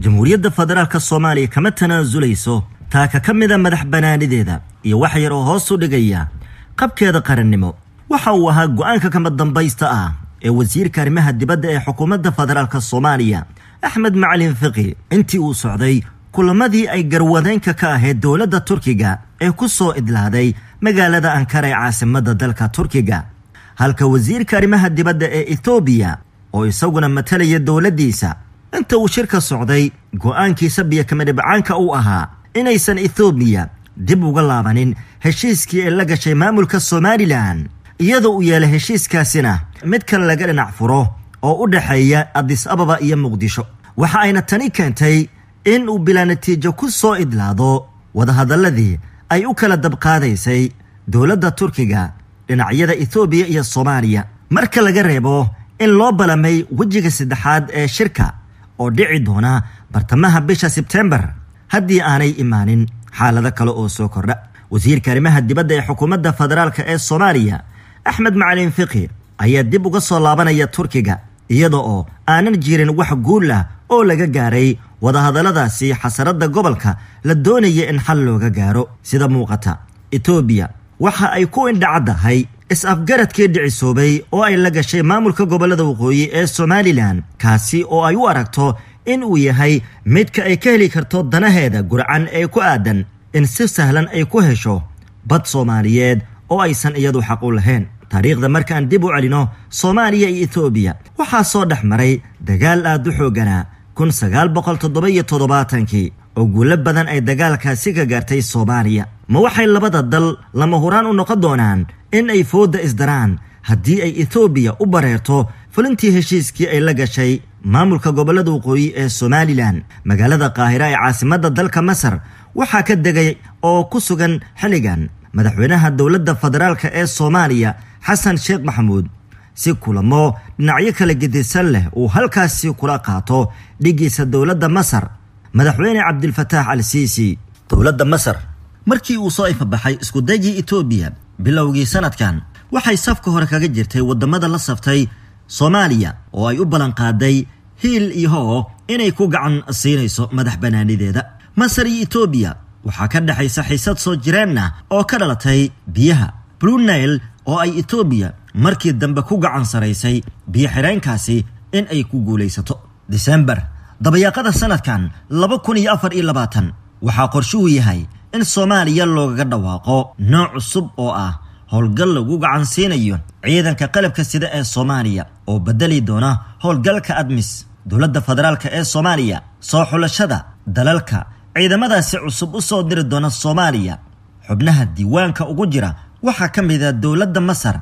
jamhuuriyadda federaalka soomaaliya kama tanaasulayso taaka ka mida madax banaanideeda iyo wax yar oo hoos u dhigaya qabkeeda qarannimo waxa uu ahaa go-aanka kama dambaysta ah ee wasiirka arrimaha dibadda ee xukuumadda federaalk soomaaliya axmed macalin fiqi intii uu socday kulamadii ay garwadeenka ka ahayd dowladda turkiga ee ku soo idlaaday magaalada ankara ee caasimadda dalka turkiga halka wasiirka arrimaha dibadda ee ethoobiya oo isaguna matalaya dowladdiisa inta uu shirka socday go-aankii go'aankiisa biyokamadhibcaanka uu ahaa inaysan ethoobiya dib uga laabanin heshiiskii ay la gashay maamulka somalilan iyadoo uu yeelay heshiiskaasina mid kale laga dhinac furo oo u dhexeeya adis ababa iyo muqdisho waxa ayna tani keentay in uu bilaa natiijo ku soo idlaado wadahadalladii ay u kala dabqaadaysay dowladda turkiga dhinacyada ethoobiya iyo soomaaliya marka laga reebo in loo balamay wejiga saddexaad ee shirka oo dhici doona bartamaha bisha sebtembar haddii aanay imaanin xaalado kale oo soo kordha wasiirka arrimaha dibadda ee xukuumadda federaalk ee soomaaliya axmed macalin fiqi ayaa dib uga soo laabanaya turkiga iyada oo aanan jirin wax guul ah oo laga gaaray wadahadalladaasi xasaradda gobolka la doonaya in xal looga gaaro sida muuqata etoobiya waxa ay ku indhacaddahay is-afgaradkii dhicisoobay oo ay la gashay maamulka gobollada waqooyi ee somalilan kaasi oo ay u aragto in uu yahay midka ay ka heli karto danaheeda gurcan ee ku aadan in si sahlan ay ku hesho bad soomaaliyeed oo aysan iyadu xaq u lahayn taariikhda markaan dib u celino soomaaliya iyo ethoobiya waxaa soo dhex maray dagaal aad u xoogganaa kun sagaal boqol toddoba iyo toddobaatankii oo guulo badan ay dagaalkaasi ka gaartay soomaaliya ma waxay labada dal lama huraan u noqon doonaan in ay foodda isdaraan haddii ay ethoobiya u bareerto fulintii heshiiskii ay la gashay maamulka gobollada waqooyi ee somalilan magaalada qaahira ee caasimadda dalka masar waxaa ka degay oo ku sugan xilligan madaxweynaha dowladda federaalk ee soomaaliya xasan sheekh maxamuud si kulamo dhinacyo kala gedisan leh uu halkaasi kula qaato dhiggiisa dowladda masar madaxweyne cabdilfataax al siisi dowladda masar markii uu soo ifabaxay iskudaygii etoobiya bilowgii sanadkan waxay safka hore kaga jirtay waddamada la saftay soomaaliya oo ay u ballanqaaday hiil iyo hoo inay ku gacan siinayso madax banaanideeda masar iyo etoobiya waxaa ka dhexaysa xiisad soo jireenna oo ka dhalatay biyaha blunail oo ay etoobiya markii dambe ku gacan saraysay biyo xidheenkaasi in ay ku guulaysato disembar dabayaaqada sanadkan laba kun iyo afar iyo labaatan waxaa qorshuhu yahay in soomaaliya loogaga dhawaaqo nooc cusub oo ah howlgal lagu gacan siinayo ciidanka qalabka sida ee soomaaliya oo bedeli doona howlgalka admis dowladda federaalk ee soomaaliya soo xulashada dalalka ciidamadaasi cusub u soo diri doona soomaaliya xubnaha diiwaanka ugu jira waxaa ka mid a ah dowladda masar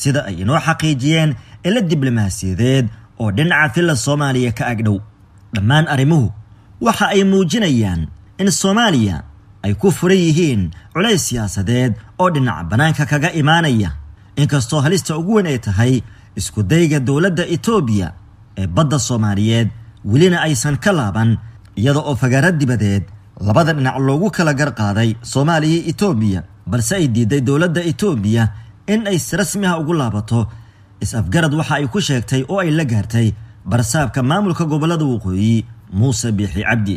sida ay inoo xaqiijiyeen ila diblomaasiyadeed oo dhinaca filla soomaaliya ka agdhow dhammaan arrimuhu waxa ay muujinayaan in soomaaliya ay ku furan yihiin culays siyaasadeed oo dhinac bannaanka kaga imaanaya inkastoo halista ugu weyn ay tahay isku dayga dowladda etoobiya ee badda soomaaliyeed welina aysan ka laaban iyada oo fagaara dibadeed labada dhinac loogu kala garqaaday soomaaliya etoobiya balse ay diiday dowladda etoobiya in ay si rasmi ah ugu laabato is-afgarad waxa ay ku sheegtay oo ay la gaartay barsaabka maamulka gobollada waqooyi muuse biixi cabdi